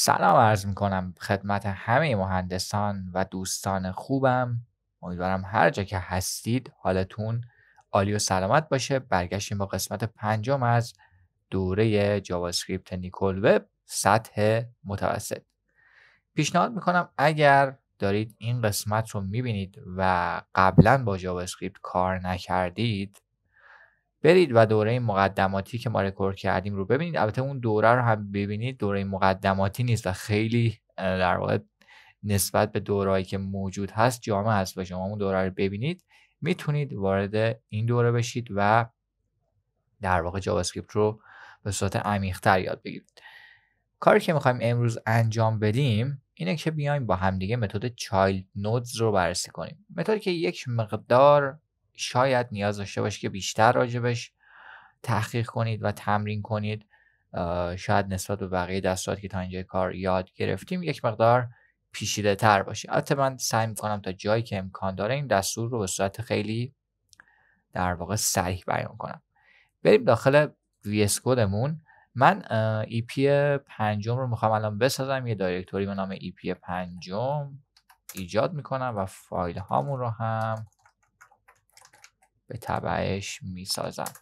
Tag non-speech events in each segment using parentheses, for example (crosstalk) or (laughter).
سلام عرض می کنم خدمت همه مهندسان و دوستان خوبم امیدوارم هر جا که هستید حالتون عالی و سلامت باشه برگشتیم با قسمت پنجم از دوره جاوا اسکریپت نیکول وب سطح متوسط پیشنهاد میکنم اگر دارید این قسمت رو میبینید و قبلا با جاوا اسکریپت کار نکردید برید و دوره مقدماتی که ما رکورد کردیم رو ببینید البته اون دوره رو هم ببینید دوره مقدماتی نیست و خیلی در واقع نسبت به دورهایی که موجود هست جامع هست و شما اون دوره رو ببینید میتونید وارد این دوره بشید و در واقع جاوا اسکریپت رو به صورت عمیق‌تر یاد بگیرید کاری که میخوایم امروز انجام بدیم اینه که بیایم با همدیگه متد چایلد نودز رو بررسی کنیم متدی که یک مقدار شاید نیاز داشته باشه که بیشتر راجبش تحقیق کنید و تمرین کنید شاید نسبت به بقیه دستورات که تا اینجا کار یاد گرفتیم یک مقدار پیشیده تر باشه البته من سعی میکنم تا جایی که امکان داره این دستور رو به صورت خیلی در واقع سریح بیان کنم بریم داخل VS کودمون من پی e پنجم رو میخوام الان بسازم یه دایرکتوری به نام پی e پنجم ایجاد میکنم و فایل هامون رو هم به طبعش میسازم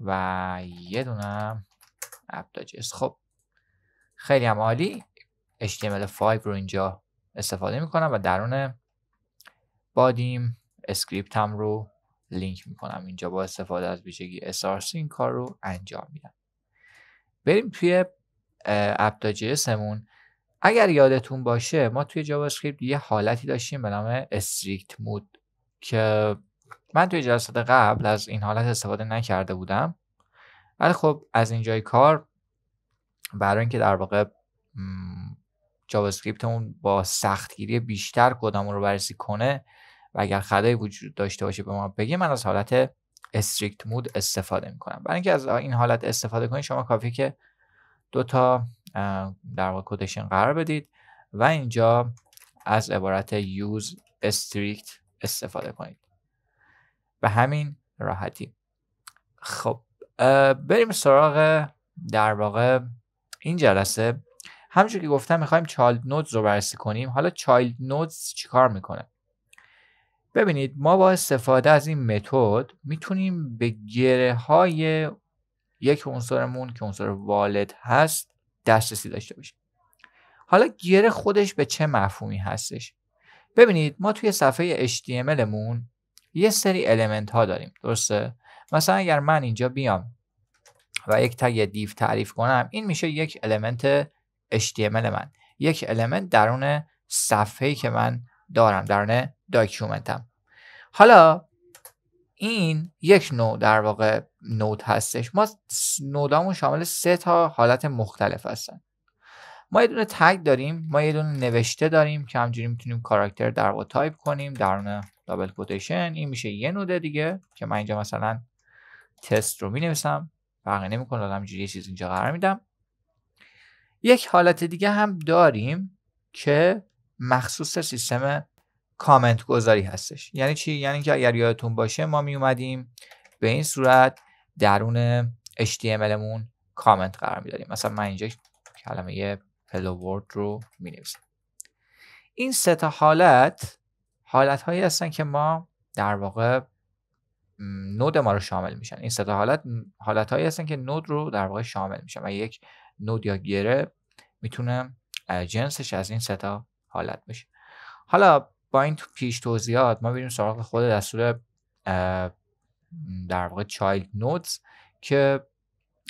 و یه دونم خب خیلی هم عالی HTML5 رو اینجا استفاده میکنم و درون بادیم اسکریپت هم رو لینک میکنم اینجا با استفاده از ویژگی SRC این کار رو انجام میدم بریم توی app.js همون اگر یادتون باشه ما توی جاوا اسکریپت یه حالتی داشتیم به نام استریکت مود که من توی جلسات قبل از این حالت استفاده نکرده بودم ولی خب از اینجای کار برای اینکه در واقع جاوا اسکریپتمون با سختگیری بیشتر کدامون رو بررسی کنه و اگر خدایی وجود داشته باشه به ما بگه من از حالت استریکت مود استفاده میکنم برای اینکه از این حالت استفاده کنید شما کافی که دو تا در واقع کدشن قرار بدید و اینجا از عبارت یوز استریکت استفاده کنید به همین راحتی خب بریم سراغ در واقع این جلسه همچون که گفتم میخوایم چایلد نودز رو بررسی کنیم حالا چایلد نودز چیکار میکنه ببینید ما با استفاده از این متد میتونیم به گره های یک عنصرمون که عنصر والد هست دسترسی داشته باشیم حالا گره خودش به چه مفهومی هستش ببینید ما توی صفحه HTML مون یه سری المنت ها داریم درسته مثلا اگر من اینجا بیام و یک تگ دیو تعریف کنم این میشه یک المنت HTML من یک المنت درون صفحه‌ای که من دارم درون داکیومنتم حالا این یک نوع در واقع نود هستش ما نودامون شامل سه تا حالت مختلف هستن ما یه دونه تگ داریم ما یه دونه نوشته داریم که همجوری میتونیم کاراکتر در واقع تایپ کنیم درون دابل کوتیشن این میشه یه نوده دیگه که من اینجا مثلا تست رو مینویسم فرقی نمیکنه همجوری یه چیز اینجا قرار میدم یک حالت دیگه هم داریم که مخصوص سیستم کامنت گذاری هستش یعنی چی یعنی که اگر یادتون باشه ما می اومدیم به این صورت درون HTML مون کامنت قرار میدادیم مثلا من اینجا کلمه hello world رو می نویسیم این سه تا حالت حالت هایی هستن که ما در واقع نود ما رو شامل میشن این سه تا حالت حالت هایی هستن که نود رو در واقع شامل میشن و یک نود یا گره میتونه جنسش از این سه تا حالت بشه حالا با این پیش توضیحات ما بریم سراغ خود دستور در واقع چایلد نودز که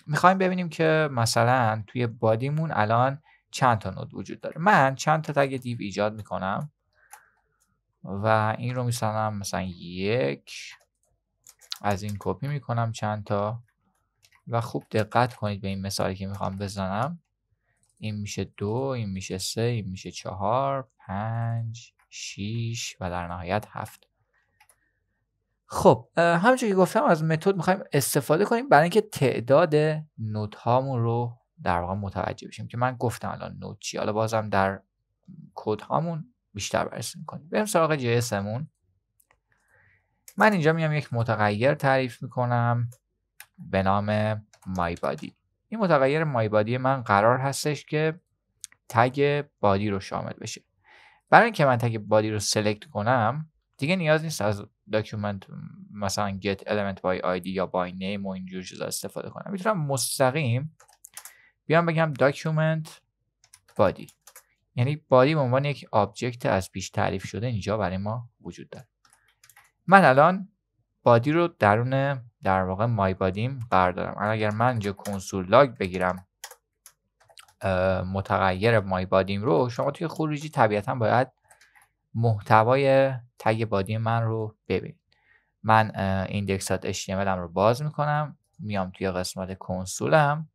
میخوایم ببینیم که مثلا توی بادیمون الان چند تا نود وجود داره من چند تا تگ دیو ایجاد میکنم و این رو میسنم مثلا یک از این کپی میکنم چند تا و خوب دقت کنید به این مثالی که میخوام بزنم این میشه دو این میشه سه این میشه چهار پنج شیش و در نهایت هفت خب همچون که گفتم از متد میخوایم استفاده کنیم برای اینکه تعداد نوت هامون رو در واقع متوجه بشیم که من گفتم الان نود چی حالا بازم در کد هامون بیشتر بررسی کنیم بریم سراغ جی من اینجا میام یک متغیر تعریف میکنم به نام مای بادی این متغیر مای بادی من قرار هستش که تگ بادی رو شامل بشه برای اینکه من تگ بادی رو سلکت کنم دیگه نیاز نیست از داکیومنت مثلا get element by id یا by name و اینجور چیزا استفاده کنم میتونم مستقیم بیام بگم document بادی یعنی بادی به عنوان یک آبجکت از پیش تعریف شده اینجا برای ما وجود داره من الان بادی رو درون در واقع مای بادیم قرار دارم اگر من اینجا کنسول لاگ بگیرم متغیر مای بادیم رو شما توی خروجی طبیعتا باید محتوای تگ بادی من رو ببینید من ایندکس.html رو باز میکنم میام توی قسمت کنسولم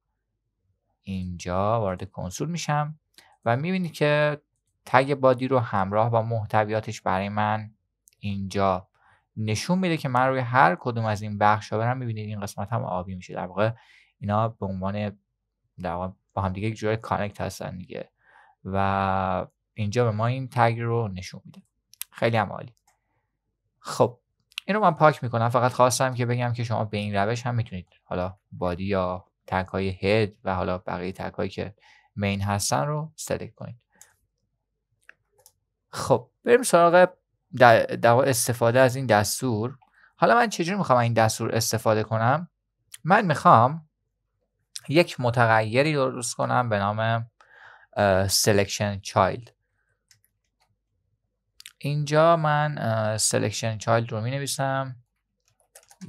اینجا وارد کنسول میشم و میبینید که تگ بادی رو همراه با محتویاتش برای من اینجا نشون میده که من روی هر کدوم از این بخش ها برم میبینید این قسمت هم آبی میشه در واقع اینا به عنوان در واقع با هم دیگه یک جور کانکت هستن دیگه و اینجا به ما این تگ رو نشون میده خیلی هم عالی خب این رو من پاک میکنم فقط خواستم که بگم که شما به این روش هم میتونید حالا بادی یا تک های هد و حالا بقیه تک هایی که مین هستن رو سلکت کنید خب بریم سراغ در استفاده از این دستور حالا من چجوری میخوام این دستور استفاده کنم من میخوام یک متغیری درست کنم به نام selection child اینجا من selection child رو می نویسم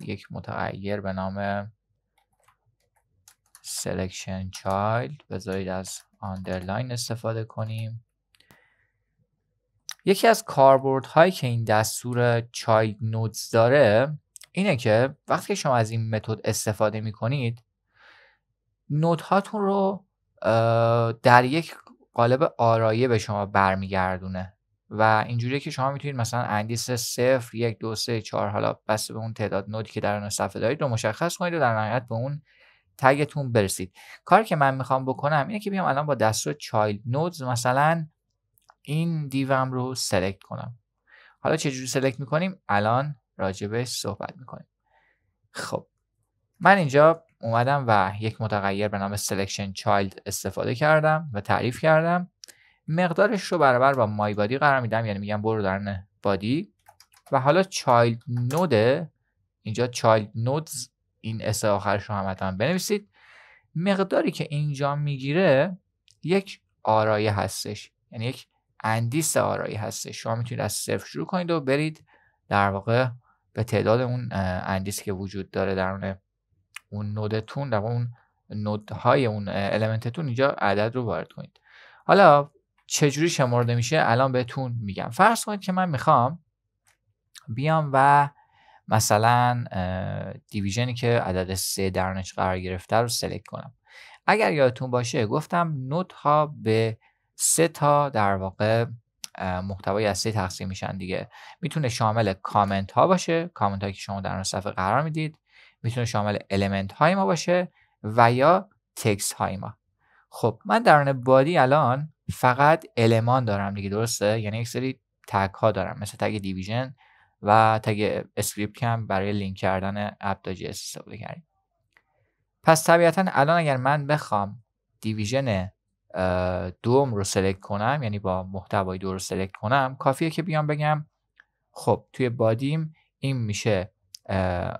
یک متغیر به نام selection چایلد بذارید از آندرلاین استفاده کنیم یکی از کاربورد هایی که این دستور child nodes داره اینه که وقتی شما از این متد استفاده می کنید نود هاتون رو در یک قالب آرایه به شما برمیگردونه و اینجوریه که شما میتونید مثلا اندیس صفر یک دو سه چهار حالا بسته به اون تعداد نودی که در اون صفحه دارید رو مشخص کنید و در نهایت به اون تگتون برسید کاری که من میخوام بکنم اینه که بیام الان با دستور چایلد نودز مثلا این دیوم رو سلکت کنم حالا چجوری سلکت میکنیم الان راجبش صحبت میکنیم خب من اینجا اومدم و یک متغیر به نام سلکشن چایلد استفاده کردم و تعریف کردم مقدارش رو برابر با مای بادی قرار میدم یعنی میگم برو در بادی و حالا چایلد نود اینجا چایلد نودز این اس آخرش رو هم حتما بنویسید مقداری که اینجا میگیره یک آرایه هستش یعنی یک اندیس آرایه هستش شما میتونید از صفر شروع کنید و برید در واقع به تعداد اون اندیس که وجود داره در اون نودتون در اون نودهای اون المنتتون اینجا عدد رو وارد کنید حالا چجوری شمرده میشه الان بهتون میگم فرض کنید که من میخوام بیام و مثلا دیویژنی که عدد سه درنش قرار گرفته رو سلکت کنم اگر یادتون باشه گفتم نوت ها به سه تا در واقع محتوای از سه تقسیم میشن دیگه میتونه شامل کامنت ها باشه کامنت هایی که شما در اون صفحه قرار میدید میتونه شامل المنت های ما باشه و یا تکس های ما خب من درون بادی الان فقط المان دارم دیگه درسته یعنی یک سری تگ ها دارم مثل تگ دیویژن و تگ اسکریپت کم برای لینک کردن اپ استفاده کردیم پس طبیعتا الان اگر من بخوام دیویژن دوم رو سلکت کنم یعنی با محتوای دو رو سلکت کنم کافیه که بیام بگم خب توی بادیم این میشه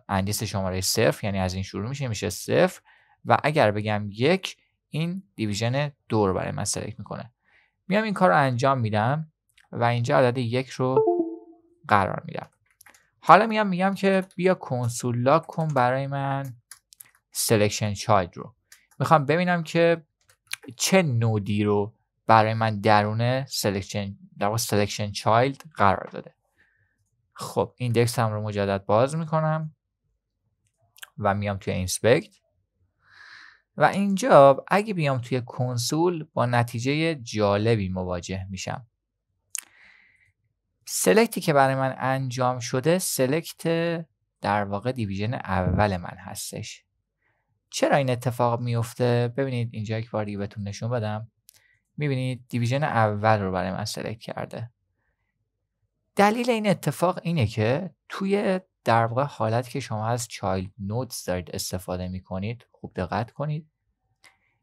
اندیس شماره صفر یعنی از این شروع میشه میشه صفر و اگر بگم یک این دیویژن دو رو برای من سلکت میکنه میام این کار رو انجام میدم و اینجا عدد یک رو قرار میدم حالا میام میگم که بیا کنسول لاک کن برای من سلکشن چایلد رو میخوام ببینم که چه نودی رو برای من درون سلکشن در سلکشن چایلد قرار داده خب ایندکس هم رو مجدد باز میکنم و میام توی اینسپکت و اینجا اگه بیام توی کنسول با نتیجه جالبی مواجه میشم سلکتی که برای من انجام شده سلکت در واقع دیویژن اول من هستش چرا این اتفاق میفته ببینید اینجا یک بار بهتون نشون بدم میبینید دیویژن اول رو برای من سلکت کرده دلیل این اتفاق اینه که توی در واقع حالت که شما از چایلد نودز دارید استفاده میکنید خوب دقت کنید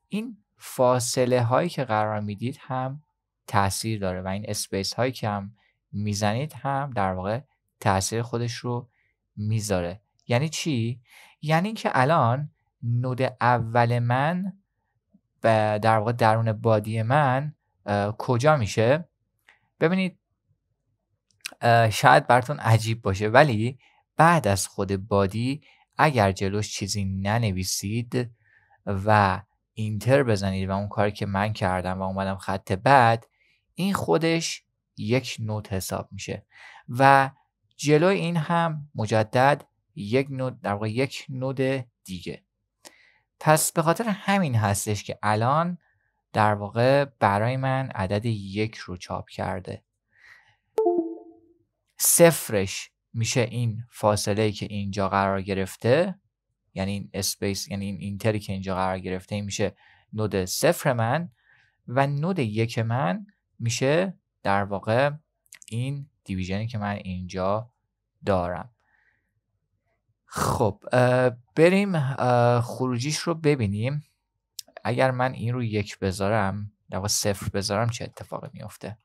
این فاصله هایی که قرار میدید هم تاثیر داره و این اسپیس هایی که هم میزنید هم در واقع تاثیر خودش رو میذاره یعنی چی یعنی اینکه الان نود اول من در واقع درون بادی من کجا میشه ببینید شاید براتون عجیب باشه ولی بعد از خود بادی اگر جلوش چیزی ننویسید و اینتر بزنید و اون کاری که من کردم و اومدم خط بعد این خودش یک نود حساب میشه و جلو این هم مجدد یک نود در واقع یک نود دیگه پس به خاطر همین هستش که الان در واقع برای من عدد یک رو چاپ کرده صفرش میشه این فاصله که اینجا قرار گرفته یعنی این اسپیس یعنی این اینتری که اینجا قرار گرفته این میشه نود صفر من و نود یک من میشه در واقع این دیویژنی که من اینجا دارم خب بریم خروجیش رو ببینیم اگر من این رو یک بذارم در صفر بذارم چه اتفاقی میافته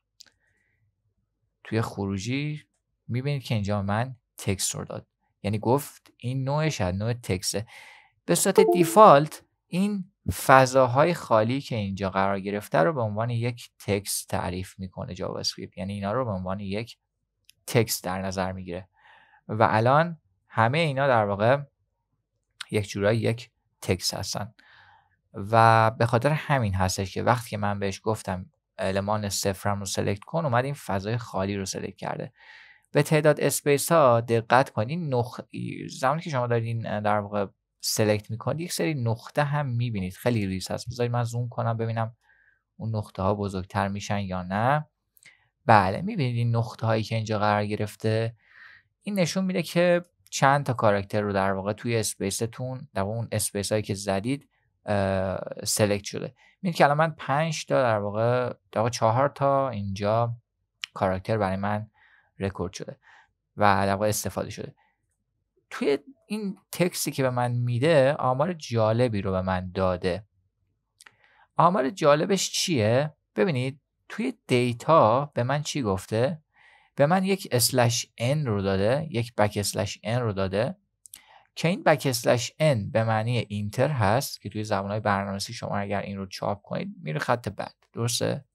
توی خروجی میبینید که اینجا من تکست رو داد یعنی گفت این نوعش از نوع تکسته به صورت دیفالت این فضاهای خالی که اینجا قرار گرفته رو به عنوان یک تکس تعریف میکنه جاوا اسکریپت یعنی اینا رو به عنوان یک تکس در نظر میگیره و الان همه اینا در واقع یک جورایی یک تکس هستن و به خاطر همین هستش که وقتی من بهش گفتم المان صفرم رو سلکت کن اومد این فضای خالی رو سلکت کرده به تعداد اسپیس ها دقت کنین نخ... زمانی که شما دارین در واقع سلکت میکنید یک سری نقطه هم میبینید خیلی ریز هست بذارید من زوم کنم ببینم اون نقطه ها بزرگتر میشن یا نه بله میبینید این نقطه هایی که اینجا قرار گرفته این نشون میده که چند تا کاراکتر رو در واقع توی اسپیستون در واقع اون اسپیس هایی که زدید سلکت شده میبینید که الان من پنج تا در واقع در واقع چهار تا اینجا کاراکتر برای من رکورد شده و در واقع استفاده شده توی این تکسی که به من میده آمار جالبی رو به من داده آمار جالبش چیه؟ ببینید توی دیتا به من چی گفته؟ به من یک اسلش n رو داده یک بک n رو داده که این بک n به معنی اینتر هست که توی زبانهای برنامه‌نویسی شما اگر این رو چاپ کنید میره خط بعد درسته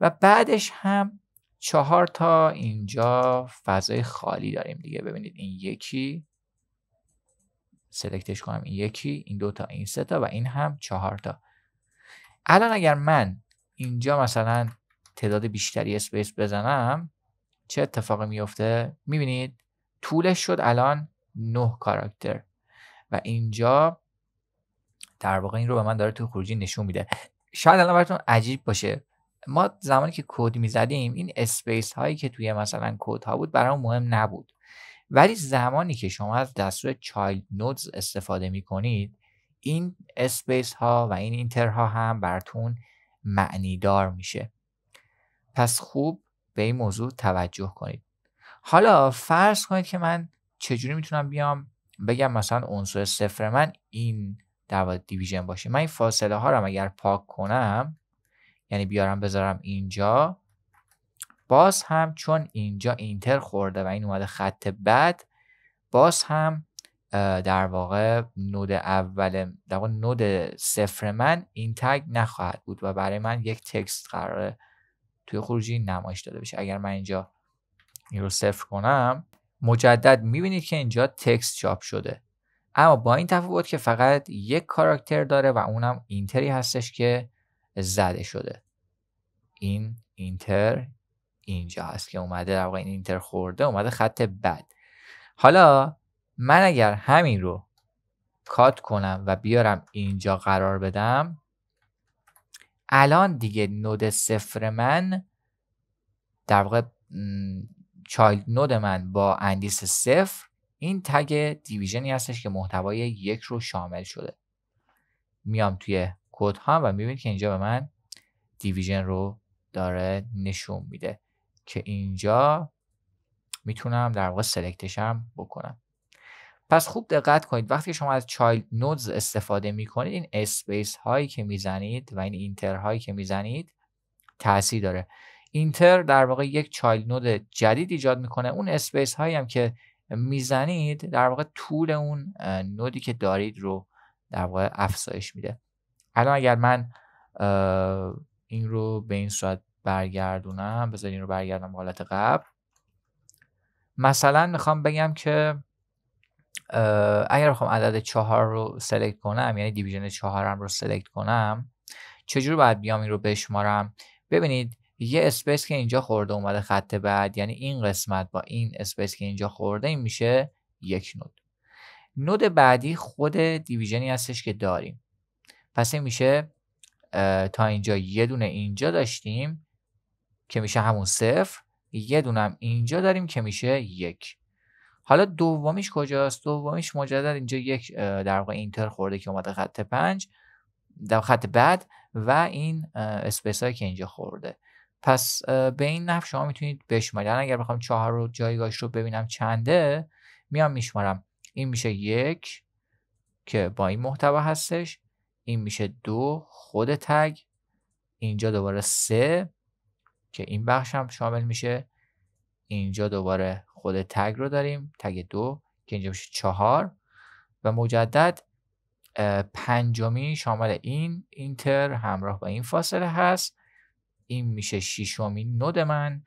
و بعدش هم چهار تا اینجا فضای خالی داریم دیگه ببینید این یکی سلکتش کنم این یکی این دوتا این سه تا و این هم چهار تا الان اگر من اینجا مثلا تعداد بیشتری اسپیس بزنم چه اتفاقی میفته میبینید طولش شد الان نه کاراکتر و اینجا در واقع این رو به من داره تو خروجی نشون میده شاید الان براتون عجیب باشه ما زمانی که کد میزدیم این اسپیس هایی که توی مثلا کد ها بود برام مهم نبود ولی زمانی که شما از دستور چایلد نودز استفاده می کنید این اسپیس ها و این اینتر ها هم براتون معنیدار میشه پس خوب به این موضوع توجه کنید حالا فرض کنید که من چجوری میتونم بیام بگم مثلا عنصر صفر من این در دیویژن باشه من این فاصله ها رو اگر پاک کنم یعنی بیارم بذارم اینجا باز هم چون اینجا اینتر خورده و این اومده خط بعد باز هم در واقع نود اول در واقع نود صفر من این تگ نخواهد بود و برای من یک تکست قرار توی خروجی نمایش داده بشه اگر من اینجا این رو صفر کنم مجدد میبینید که اینجا تکست چاپ شده اما با این تفاوت که فقط یک کاراکتر داره و اونم اینتری هستش که زده شده این اینتر اینجا هست که اومده در واقع این اینتر خورده اومده خط بد حالا من اگر همین رو کات کنم و بیارم اینجا قرار بدم الان دیگه نود صفر من در واقع چایلد نود من با اندیس صفر این تگ دیویژنی هستش که محتوای یک رو شامل شده میام توی کد ها و میبینید که اینجا به من دیویژن رو داره نشون میده که اینجا میتونم در واقع هم بکنم پس خوب دقت کنید وقتی شما از چایلد نودز استفاده میکنید این اسپیس هایی که میزنید و این اینتر هایی که میزنید تاثیر داره اینتر در واقع یک چایلد نود جدید ایجاد میکنه اون اسپیس هایی هم که میزنید در واقع طول اون نودی که دارید رو در واقع افزایش میده الان اگر من این رو به این صورت برگردونم بذارین رو برگردم حالت قبل مثلا میخوام بگم که اگر بخوام عدد چهار رو سلکت کنم یعنی دیویژن چهارم رو سلکت کنم چجور باید بیام این رو بشمارم ببینید یه اسپیس که اینجا خورده اومده خط بعد یعنی این قسمت با این اسپیس که اینجا خورده این میشه یک نود نود بعدی خود دیویژنی هستش که داریم پس این میشه تا اینجا یه دونه اینجا داشتیم که میشه همون صفر یه دونم اینجا داریم که میشه یک حالا دومیش کجاست دومیش مجدد اینجا یک در واقع اینتر خورده که اومده خط پنج در خط بعد و این اسپیس هایی که اینجا خورده پس به این نفر شما میتونید بشمارید اگر بخوام چهار رو جایگاهش رو ببینم چنده میام میشمارم این میشه یک که با این محتوا هستش این میشه دو خود تگ اینجا دوباره سه که این بخش هم شامل میشه اینجا دوباره خود تگ رو داریم تگ دو که اینجا میشه چهار و مجدد پنجمی شامل این اینتر همراه با این فاصله هست این میشه شیشمین نود من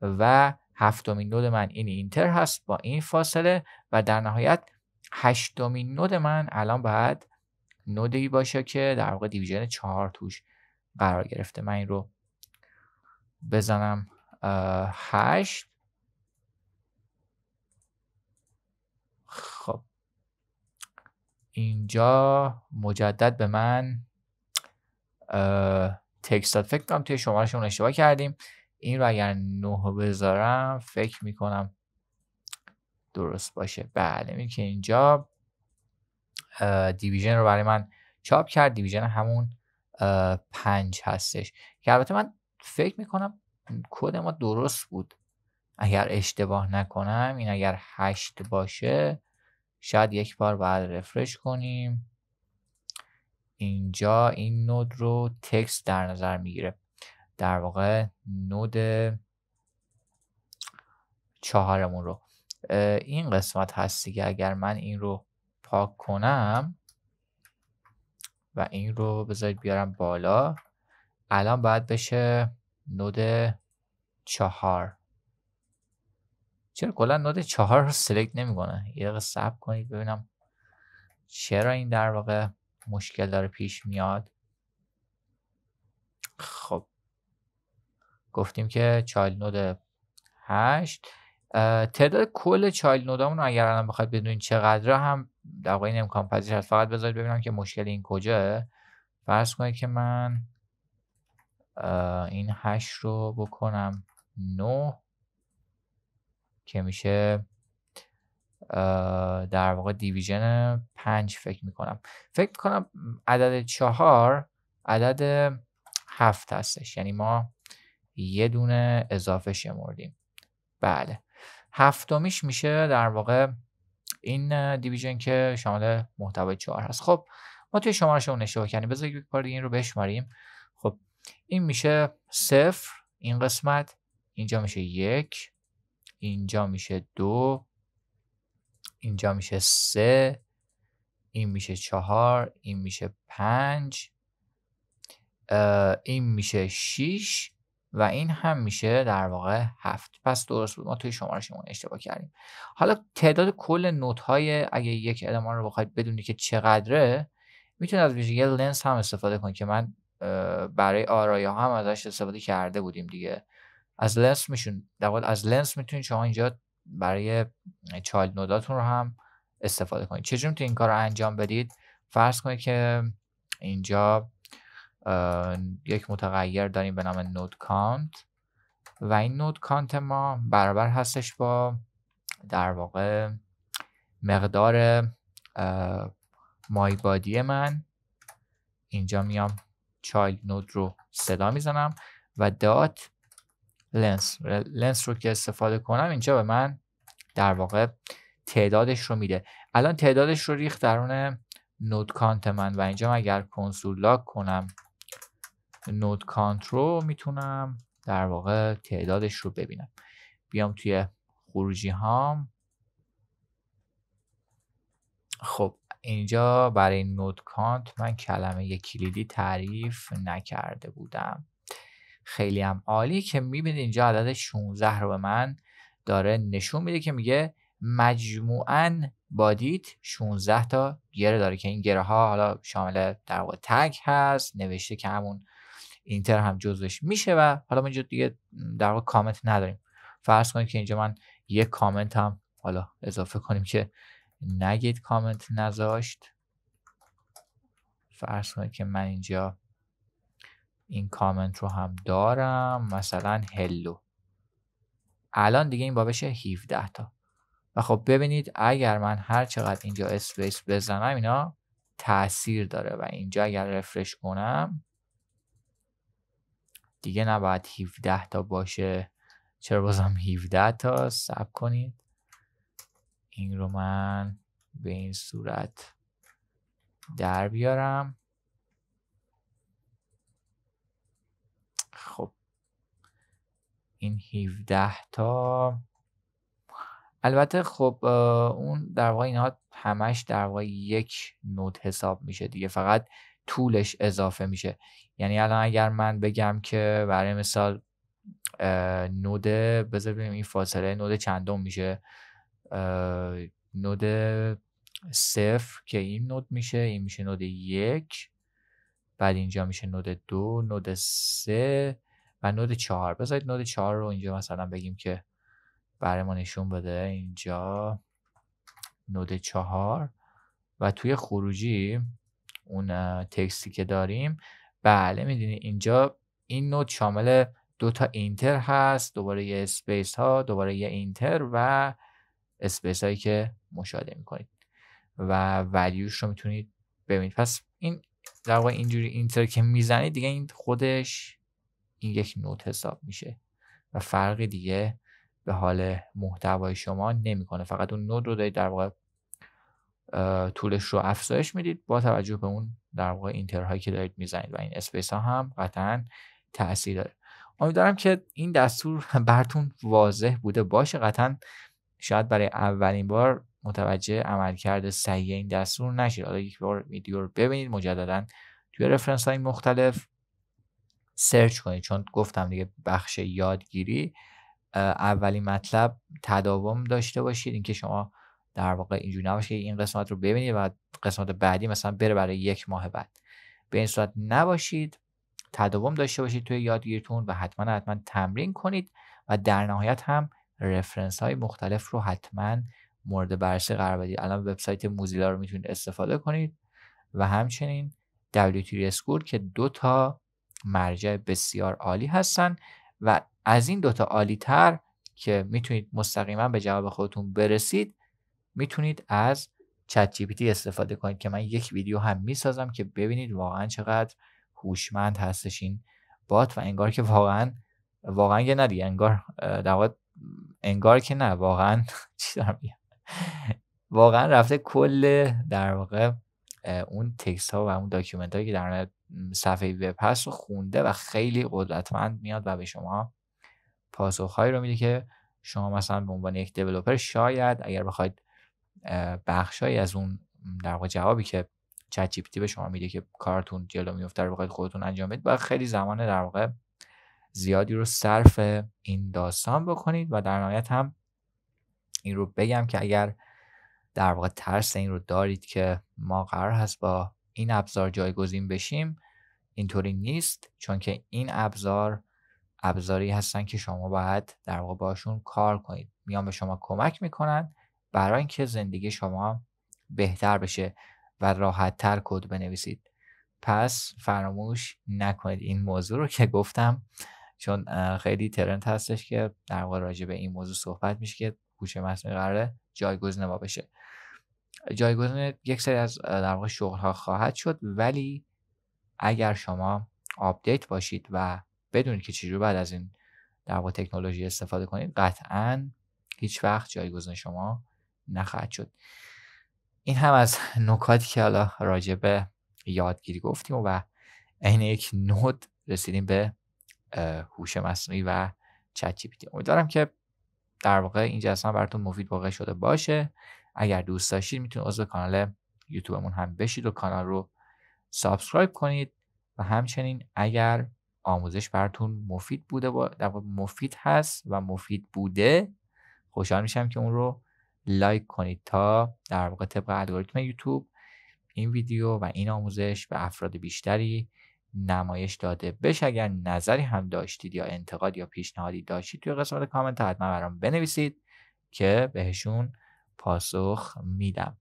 و هفتمین نود من این اینتر هست با این فاصله و در نهایت هشتمین نود من الان باید نودی باشه که در واقع دیویژن چهار توش قرار گرفته من این رو بزنم هش. خب اینجا مجدد به من تکست فکر کنم توی شمارشون اشتباه کردیم این رو اگر نه بذارم فکر میکنم درست باشه بله این که اینجا دیویژن رو برای من چاپ کرد دیویژن همون پنج هستش که البته من فکر میکنم کد ما درست بود اگر اشتباه نکنم این اگر هشت باشه شاید یک بار بعد رفرش کنیم اینجا این نود رو تکست در نظر میگیره در واقع نود چهارمون رو این قسمت هستی که اگر من این رو پاک کنم و این رو بذارید بیارم بالا الان باید بشه نود چهار چرا کلا نود چهار رو سلکت نمیکنه یه دقیقه صبر کنید ببینم چرا این در واقع مشکل داره پیش میاد خب گفتیم که چایل نود هشت تعداد کل چایل نودامون اگر الان بخواید بدونید چقدر هم در واقع این امکان پذیر هست فقط بذارید ببینم که مشکل این کجاه فرض کنید که من این هشت رو بکنم نو که میشه در واقع دیویژن پنج فکر میکنم فکر میکنم عدد چهار عدد هفت هستش یعنی ما یه دونه اضافه شمردیم بله هفتمیش میشه در واقع این دیویژن که شامل محتوای چهار هست خب ما توی شمارش اون یعنی کردیم بذارید این رو بشماریم این میشه صفر این قسمت اینجا میشه یک اینجا میشه دو اینجا میشه سه این میشه چهار این میشه پنج این میشه شیش و این هم میشه در واقع هفت پس درست بود ما توی شمارشمون اشتباه کردیم حالا تعداد کل نوت های اگه یک المان رو بخواید بدونی که چقدره میتونید از ویژگی لنز هم استفاده کنید که من برای آرایه ها هم ازش استفاده کرده بودیم دیگه از لنس میشون در از لنس میتونید شما اینجا برای چایلد نوداتون رو هم استفاده کنید چجوری میتونید این کار رو انجام بدید فرض کنید که اینجا یک متغیر داریم به نام نود کانت و این نود کانت ما برابر هستش با در واقع مقدار مای بادی من اینجا میام child نود رو صدا میزنم و دات لنس لنس رو که استفاده کنم اینجا به من در واقع تعدادش رو میده الان تعدادش رو ریخت درون نود کانت من و اینجا من اگر کنسول لاک کنم نود کانت رو میتونم در واقع تعدادش رو ببینم بیام توی خروجی هام خب اینجا برای نوت کانت من کلمه کلیدی تعریف نکرده بودم خیلی هم عالی که میبینید اینجا عدد 16 رو به من داره نشون میده که میگه مجموعا بادیت 16 تا گره داره که این گره ها حالا شامل در واقع تگ هست نوشته که همون اینتر هم جزوش میشه و حالا ما اینجا دیگه در واقع کامنت نداریم فرض کنید که اینجا من یک کامنت هم حالا اضافه کنیم که نگید کامنت نذاشت فرض کنید که من اینجا این کامنت رو هم دارم مثلا هلو الان دیگه این بابشه 17 تا و خب ببینید اگر من هر چقدر اینجا اسپیس بزنم اینا تاثیر داره و اینجا اگر رفرش کنم دیگه نباید 17 تا باشه چرا بازم 17 تا سب کنید این رو من به این صورت در بیارم خب این 17 تا البته خب اون در واقع اینها همش در واقع یک نود حساب میشه دیگه فقط طولش اضافه میشه یعنی الان اگر من بگم که برای مثال نود بذار ببینیم این فاصله نود چندم میشه نود صفر که این نود میشه این میشه نود یک بعد اینجا میشه نود دو نود سه و نود چهار بذارید نود چهار رو اینجا مثلا بگیم که برای ما نشون بده اینجا نود چهار و توی خروجی اون تکستی که داریم بله میدینی اینجا این نود شامل دو تا اینتر هست دوباره یه اسپیس ها دوباره یه اینتر و اسپیس هایی که مشاهده میکنید و ولیوش رو میتونید ببینید پس این در واقع اینجوری اینتر که میزنید دیگه این خودش این یک نوت حساب میشه و فرقی دیگه به حال محتوای شما نمیکنه فقط اون نود رو دارید در واقع طولش رو افزایش میدید با توجه به اون در واقع اینترهایی که دارید میزنید و این اسپیس ها هم قطعا تاثیر داره امیدوارم که این دستور (laughs) براتون واضح بوده باشه قطعا شاید برای اولین بار متوجه عملکرد صحیح این دستور نشید حالا یک بار ویدیو رو ببینید مجددا توی رفرنس های مختلف سرچ کنید چون گفتم دیگه بخش یادگیری اولین مطلب تداوم داشته باشید اینکه شما در واقع اینجوری نباشه که این قسمت رو ببینید و قسمت بعدی مثلا بره برای یک ماه بعد به این صورت نباشید تداوم داشته باشید توی یادگیرتون و حتما حتما تمرین کنید و در نهایت هم رفرنس های مختلف رو حتما مورد بررسی قرار بدید الان وبسایت موزیلا رو میتونید استفاده کنید و همچنین W3Score که دو تا مرجع بسیار عالی هستن و از این دوتا عالی تر که میتونید مستقیما به جواب خودتون برسید میتونید از چت جی استفاده کنید که من یک ویدیو هم میسازم که ببینید واقعا چقدر هوشمند هستش این بات و انگار که واقعا واقعا یه انگار در انگار که نه واقعا (laughs) چی دارم میگم واقعا رفته کل در واقع اون تکست ها و اون داکیومنت هایی که در صفحه وب هست رو خونده و خیلی قدرتمند میاد و به شما پاسخهایی رو میده که شما مثلا به عنوان یک دیولپر شاید اگر بخواید بخشهایی از اون در واقع جوابی که چت به شما میده که کارتون جلو میفته در بخواید خودتون انجام بدید باید خیلی زمان در واقع زیادی رو صرف این داستان بکنید و در نهایت هم این رو بگم که اگر در واقع ترس این رو دارید که ما قرار هست با این ابزار جایگزین بشیم اینطوری نیست چون که این ابزار ابزاری هستن که شما باید در واقع باشون کار کنید میان به شما کمک میکنن برای اینکه زندگی شما بهتر بشه و راحت تر کد بنویسید پس فراموش نکنید این موضوع رو که گفتم چون خیلی ترنت هستش که در واقع راجع به این موضوع صحبت میشه که هوش مصنوعی قراره جایگزین ما بشه جایگزین یک سری از در واقع شغل ها خواهد شد ولی اگر شما آپدیت باشید و بدونید که چجوری بعد از این در واقع تکنولوژی استفاده کنید قطعا هیچ وقت جایگزین شما نخواهد شد این هم از (laughs) نکاتی که حالا راجع به یادگیری گفتیم و عین یک نود رسیدیم به هوش مصنوعی و چت جی امیدوارم که در واقع این جلسه براتون مفید واقع شده باشه اگر دوست داشتید میتونید عضو کانال یوتیوبمون هم بشید و کانال رو سابسکرایب کنید و همچنین اگر آموزش براتون مفید بوده با در واقع مفید هست و مفید بوده خوشحال میشم که اون رو لایک کنید تا در واقع طبق الگوریتم یوتیوب این ویدیو و این آموزش به افراد بیشتری نمایش داده بشه اگر نظری هم داشتید یا انتقاد یا پیشنهادی داشتید توی قسمت کامنت حتما برام بنویسید که بهشون پاسخ میدم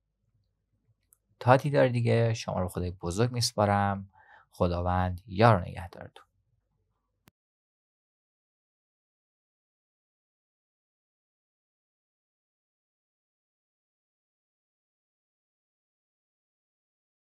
تا دیدار دیگه شما رو خدای بزرگ میسپارم خداوند یار نگهدارتون